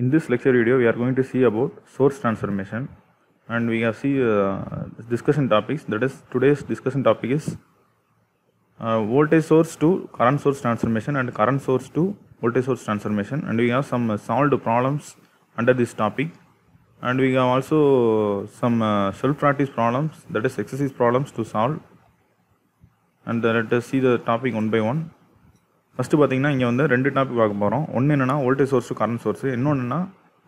In this lecture video, we are going to see about source transformation and we have see uh, discussion topics that is today's discussion topic is uh, voltage source to current source transformation and current source to voltage source transformation and we have some uh, solved problems under this topic and we have also some uh, self practice problems that is exercise problems to solve and let us see the topic one by one. First பார்த்தீங்கன்னா இங்கே வந்து ரெண்டு topic பார்க்க போகிறோம் ஒன்று என்னென்னா voltage source to current source இன்னொன்றுனா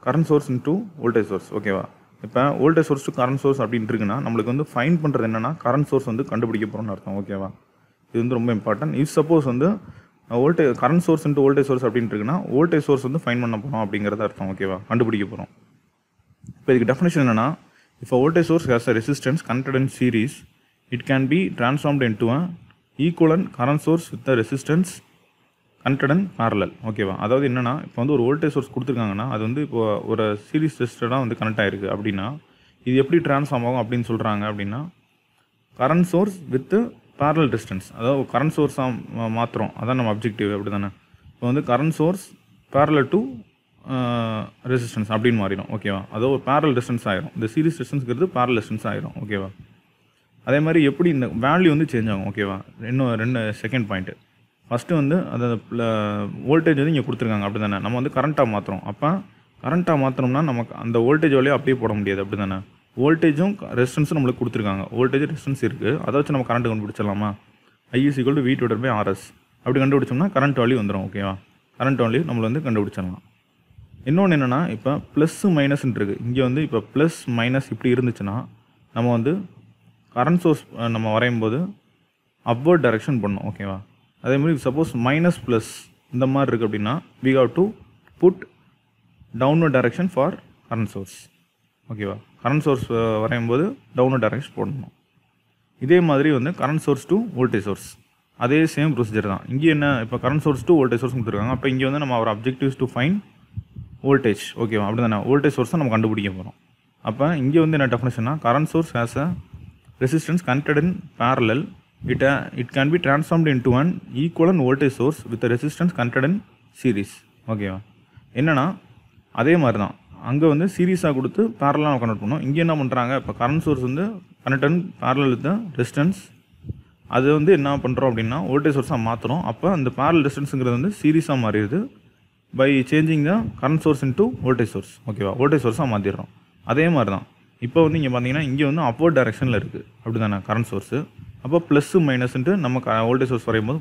current source to voltage source ஓகேவா இப்போ voltage source to current source அப்படின்ட்டு இருக்குன்னா நம்மளுக்கு வந்து ஃபைன் பண்ணுறது என்னென்னா கரண்ட் சோர்ஸ் வந்து கண்டுபிடிக்க போகிறோம்னு அர்த்தம் ஓகேவா இது வந்து ரொம்ப இம்பார்ட்டன்ட் இஃப் சப்போஸ் வந்து voltage current source into voltage source அப்படின்ட்டு இருக்குன்னா வோல்டேஜ் சோர்ஸ் வந்து ஃபைன் பண்ண போகிறோம் அப்படிங்கிறத அர்த்தம் ஓகேவா கண்டுபிடிக்க போகிறோம் இப்போ இதுக்கு டெஃபினேஷன் என்னென்னா இப்போ voltage source has a resistance connected in series it can be transformed into a equivalent current source with a resistance connected and parallel ஓகேவா அதாவது என்னென்னா இப்போ வந்து ஒரு வோல்டேஜ் சோர்ஸ் கொடுத்துருக்காங்கன்னா அது வந்து இப்போ ஒரு சீரிஸ் ரெசிஸ்டடாக வந்து கனெக்ட் ஆகிருக்கு அப்படின்னா இது எப்படி ட்ரான்ஸ்ஃபார்ம் ஆகும் அப்படின்னு சொல்கிறாங்க அப்படின்னா current source with parallel distance அதாவது கரண்ட் சோர்ஸாக மாற்றுறோம் அதான் நம்ம அப்ஜெக்டிவ் அப்படி தானே இப்போ வந்து current source parallel to resistance அப்படின்னு மாறிடும் ஓகேவா அதோ ஒரு பேரல் டிஸ்டன்ஸ் ஆயிரும் இந்த சீரிஸ் டிஸ்டன்ஸ்ங்கிறது பேரல் டிஸ்டன்ஸ் ஆயிரும் ஓகேவா அதே மாதிரி எப்படி இந்த வேல்யூ வந்து சேஞ்ச் ஆகும் ஓகேவா இன்னும் ரெண்டு செகண்ட் பாயிண்ட்டு ஃபஸ்ட்டு வந்து அதை வோல்டேஜ் வந்து இங்கே கொடுத்துருக்காங்க அப்படி தானே நம்ம வந்து கரண்ட்டாக மாற்றுறோம் அப்போ கரண்ட்டாக மாற்றினோம்னா நமக்கு அந்த வோல்டேஜ் வழியாக அப்படியே போட முடியாது அப்படி தானே வோல்டேஜும் ரெசிஸ்டன்ஸும் நம்மளுக்கு கொடுத்துருக்காங்க வோல்டேஜ் ரெசிஸ்டன்ஸ் இருக்குது அதை வச்சு நம்ம கரண்ட் கண்டுபிடிச்சிடலாமா I S equal to V divide by R S அப்படி கண்டுபிடிச்சோம்னா கரண்ட் வழி வந்துடும் ஓகேவா கரண்ட் வழி நம்மளை வந்து கண்டுபிடிச்சிடலாம் இன்னொன்று என்னென்னா இப்போ ப்ளஸ்ஸு மைனஸ்ன்னு இருக்குது இங்கே வந்து இப்போ ப்ளஸ் மைனஸ் இப்படி இருந்துச்சுன்னா நம்ம வந்து கரண்ட் சோர்ஸ் நம்ம வரையும் போது அப்வர்ட் டைரெக்ஷன் பண்ணோம் ஓகேவா அதே மாதிரி சப்போஸ் மைனஸ் ப்ளஸ் இந்த மாதிரி இருக்குது அப்படின்னா we have to put downward direction for current source ஓகேவா கரண்ட் சோர்ஸ் வரையும் போது டவுன்வர்ட் டைரக்ஷன் போடணும் இதே மாதிரி வந்து current source to voltage source அதே சேம் ப்ரொசீஜர் தான் இங்கே என்ன இப்போ current source to voltage source கொடுத்துருக்காங்க அப்போ இங்கே வந்து நம்ம our objectives to find voltage ஓகேவா அப்படி தானே வோல்டேஜ் சோர்ஸ் நம்ம கண்டுபிடிக்க போகிறோம் அப்போ இங்கே வந்து என்ன டெஃபினேஷன்னா current source has a resistance connected in parallel It, uh, it can be transformed into an equivalent voltage source with a resistance connected in series. ஓகேவா என்னென்னா அதே மாதிரி தான் அங்கே வந்து சீரியஸாக கொடுத்து பேரலாக கனெக்ட் பண்ணோம் இங்கே என்ன பண்ணுறாங்க இப்போ கரண்ட் சோர்ஸ் வந்து கனெக்டன் பேரலில் வித் ரெசிஸ்டன்ஸ் அது வந்து என்ன பண்ணுறோம் அப்படின்னா வோல்டேஜ் சோர்ஸாக மாற்றுறோம் அப்போ அந்த பேரல் ரெசிஸ்டன்ஸுங்கிறது வந்து சீரியஸாக மாறிடுது by changing the current source into voltage source ஓகேவா வோல்டேஜ் சோர்ஸாக மாற்றிடுறோம் அதே மாதிரி தான் இப்போ வந்து இங்கே பார்த்தீங்கன்னா இங்கே வந்து அப்வர்ட் டைரக்ஷனில் இருக்குது அப்படி தானே கரண்ட் சோர்ஸு அப்போ ப்ளஸ்ஸு மைனஸ்ன்ட்டு நம்ம ஓல்டேஜ் சோர்ஸ் வரையும் போது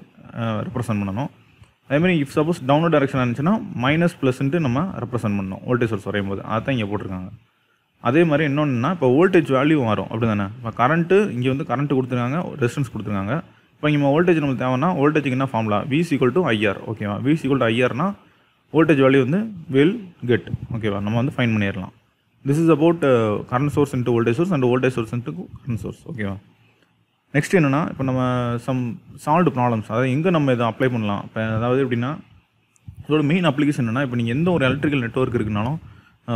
ரெப்ரசென்ட் பண்ணணும் அதேமாதிரி இஃப் சப்போஸ் டவுன்லோட் டேரக்ஷன் இருந்துச்சுன்னா மைனஸ் ப்ளஸ்ன்ட்டு நம்ம ரெப்ரசென்ட் பண்ணணும் ஓல்டேஜ் சோர்ஸ் வரையும் போது அதான் இங்கே போட்டிருக்காங்க அதே மாதிரி இன்னொன்றுனா இப்போ ஓல்டேஜ் வேல்யூ வரும் அப்படி தானே இப்போ கரண்ட்டு இங்கே வந்து கரண்ட்டு கொடுத்துருக்காங்க ரெசிஸ்டன்ஸ் கொடுத்துருக்காங்க இப்போ இங்கே ஓல்டேஜ் நம்மளுக்கு தேவைன்னா ஓல்டேஜுக்கு என்ன formula V equal to IR ஓகேவா விசி ஈக்குவல் டு ஐஆர்னா ஓல்டேஜ் வேல்யூ வந்து வில் கெட் ஓகேவா நம்ம வந்து ஃபைன் பண்ணிடலாம் this is about current source into voltage source and voltage source into current source ஓகேவா நெக்ஸ்ட் என்னென்னா இப்போ நம்ம சம் சால்வ்டு ப்ராப்ளம்ஸ் அதாவது எங்கே நம்ம இதை அப்ளை பண்ணலாம் இப்போ அதாவது எப்படின்னா இதோட மெயின் அப்ளிகேஷன் என்னென்னா இப்போ நீங்கள் எந்த ஒரு எலக்ட்ரிக்கல் நெட்ஒர்க் இருக்குனாலும்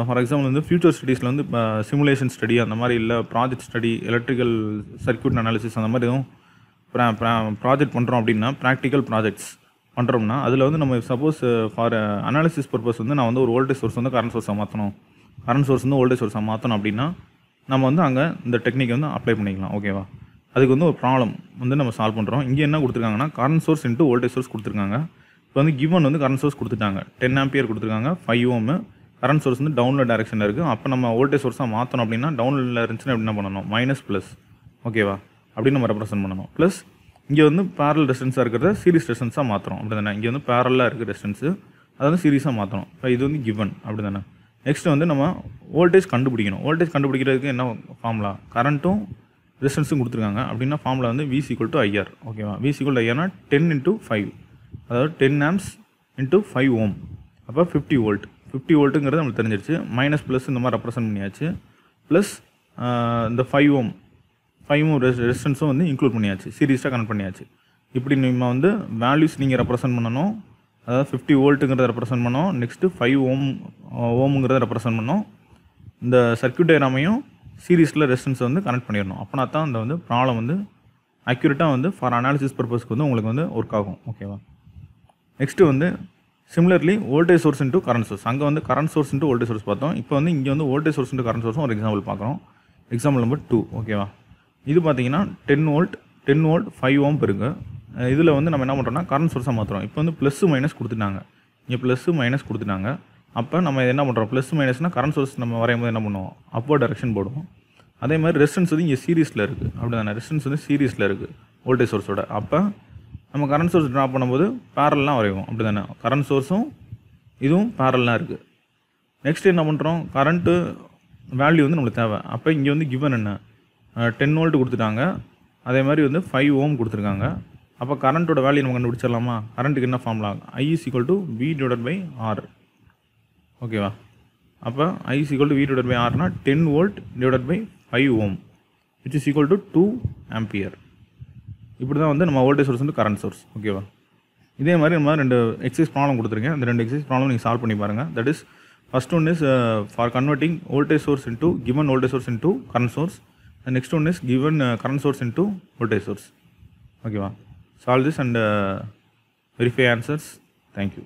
ஃபார் எக்ஸாம்பிள் வந்து ஃபியூச்சர் ஸ்டடீஸில் வந்து இப்போ சிமுலேஷன் ஸ்டடி அந்த மாதிரி இல்லை project study electrical circuit analysis அந்த மாதிரி எதுவும் ப்ராஜெக்ட் பண்ணுறோம் அப்படின்னா ப்ராக்டிக்கல் ப்ராஜெக்ட்ஸ் பண்ணுறோம்னா அதில் வந்து நம்ம சப்போஸ் ஃபார் அனாலிசிஸ் பர்பஸ் வந்து நான் வந்து ஒரு ஓல்டேஜ் சோர்ஸ் வந்து கரண்ட் சோர்ஸாக மாற்றணும் கரண்ட் சோர்ஸ் வந்து ஓல்டேஜ் சோர்ஸாக மாற்றணும் அப்படின்னா நம்ம வந்து அங்கே இந்த டெக்னிக் வந்து அப்ளை பண்ணிக்கலாம் ஓகேவா அதுக்கு வந்து ஒரு ப்ராப்ளம் வந்து நம்ம சால்வ் பண்ணுறோம் இங்கே என்ன கொடுத்துருக்காங்கன்னா current source into voltage source கொடுத்துருக்காங்க இப்போ வந்து கிவன் வந்து கரண்ட் சோர்ஸ் கொடுத்துட்டாங்க டென் ஆம்பியர் கொடுத்துருக்காங்க ஃபைவ் ஓமு கரண்ட் சோர்ஸ் வந்து டவுன்ல டேரக்ஷனில் இருக்குது அப்போ நம்ம வோல்டேஜ் சோர்ஸாக மாற்றணும் அப்படின்னா டவுனில் இருந்துச்சுன்னா என்ன பண்ணணும் மைனஸ் ப்ளஸ் ஓகேவா அப்படின்னு நம்ம ரெப்ரசென்ட் பண்ணணும் ப்ளஸ் இங்கே வந்து பேரல் டிஸ்டன்ஸாக இருக்கிறத சீரிஸ் டிஸ்டன்ஸாக மாற்றணும் அப்படி தானே இங்கே வந்து பேரலாக இருக்குது டிஸ்டன்ஸு அதை வந்து சீரியஸாக மாற்றணும் இப்போ இது வந்து கிவன் அப்படி தானே நெக்ஸ்ட்டு வந்து நம்ம வோல்டேஜ் கண்டுபிடிக்கணும் வோல்டேஜ் கண்டுபிடிக்கிறதுக்கு என்ன ஃபார்முலா கரண்ட்டும் ரெசிஸ்டன்ஸும் கொடுத்துருக்காங்க அப்படின்னா ஃபார்மில் வந்து விசி ஈக்குவல் டு ஐஆர் ஓகேவா விசி ஈக்குவல் ஐஆர்னா டென் இன்ட்டு ஃபைவ் அதாவது ten amps into five ohm அப்போ ஃபிஃப்டி வோல்ட் ஃபிஃப்டி வோல்ட்டுங்கிறது நம்மளுக்கு தெரிஞ்சிருச்சு மைனஸ் ப்ளஸ் இந்த மாதிரி ரெப்ரசன்ட் பண்ணியாச்சு ப்ளஸ் இந்த ஃபைவ் ஓம் ஃபைவ் ஓம் ரெஸ் ரெசிஸ்டன்ஸும் வந்து இன்க்ளூட் பண்ணியாச்சு சீரியஸாக கனெக்ட் பண்ணியாச்சு இப்படி நம்ம வந்து வேல்யூஸ் நீங்கள் ரெப்ரசன்ட் பண்ணணும் அதாவது ஃபிஃப்டி வோல்ட்டுங்கிறத ரெப்ரசன்ட் பண்ணோம் நெக்ஸ்ட்டு ஃபைவ் ஓம் ஓம்ங்கிறத ரெப்ரசன்ட் பண்ணோம் இந்த சர்க்கியூட் டயராமையும் சீரீஸில் ரெசிஸ்டன்ஸை வந்து கனெக்ட் பண்ணிடணும் அப்போனா தான் அந்த வந்து ப்ராப்ளம் வந்து அக்யூரேட்டாக வந்து ஃபார் அனாலிசிஸ் பர்பஸ்க்கு வந்து உங்களுக்கு வந்து ஒர்க் ஆகும் ஓகேவா நெக்ஸ்ட்டு வந்து similarly voltage source into current source அங்கே வந்து current source into voltage source பார்த்தோம் இப்போ வந்து இங்கே வந்து வோல்டேஜ் சோர்ஸ் இன்ட்டு கரண்ட் சோர்ஸும் ஒரு எக்ஸாம்பிள் பார்க்குறோம் எக்ஸாம்பிள் நம்பர் டூ ஓகேவா இது பார்த்தீங்கன்னா ten volt ten volt five ohm இருக்குது இதில் வந்து நம்ம என்ன பண்ணுறோம்னா கரண்ட் சோர்ஸாக மாற்றுறோம் இப்போ வந்து ப்ளஸ்ஸு மைனஸ் கொடுத்துட்டாங்க இங்கே ப்ளஸ்ஸு மைனஸ் கொடுத்துட்டாங்க அப்போ நம்ம என்ன பண்ணுறோம் ப்ளஸ் மைனஸ்னால் கரண்ட் சோர்ஸ் நம்ம வரையும் போது என்ன பண்ணுவோம் அப்போ டைரெக்ஷன் போடுவோம் அதே மாதிரி ரெசிஸ்டன்ஸ் வந்து இங்கே சீரீஸில் இருக்குது அப்படி தானே ரெசிஸ்டன்ஸ் வந்து சீரீஸில் இருக்குது வோல்டேஜ் சோர்ஸோட அப்போ நம்ம கரண்ட் சோர்ஸ் ட்ரா பண்ணும்போது பேரல்லாம் வரைவோம் அப்படி தானே கரண்ட் சோர்ஸும் இதுவும் பேரல்லாம் இருக்குது நெக்ஸ்ட் என்ன பண்ணுறோம் கரண்ட்டு வேல்யூ வந்து நம்மளுக்கு தேவை அப்போ இங்கே வந்து கிவன் என்ன டென் வோல்ட் கொடுத்துட்டாங்க அதே மாதிரி வந்து ஃபைவ் ஓம் கொடுத்துருக்காங்க அப்போ கரண்ட்டோட வேல்யூ நம்ம கண்டுபிடிச்சிடலாமா கரண்ட்டுக்கு என்ன ஃபார்ம்லாம் I is equal to V divide by R ஓகேவா அப்போ I equal to V divide by ஆர்னா ten volt divide by five ohm which is equal to two ampere இப்படி தான் வந்து நம்ம வோல்டேஜ் சோர்ஸ் வந்து கரண்ட் சோர்ஸ் ஓகேவா இதே மாதிரி நம்ம ரெண்டு எக்ஸைஸ் ப்ராப்ளம் கொடுத்துருக்கேன் அந்த ரெண்டு எக்ஸைஸ் ப்ராப்ளம் நீங்கள் சால்வ் பண்ணி பாருங்கள் that is first one is for converting voltage source into given voltage source into current source and next one is given current source into voltage source ஓகேவா solve this and verify answers thank you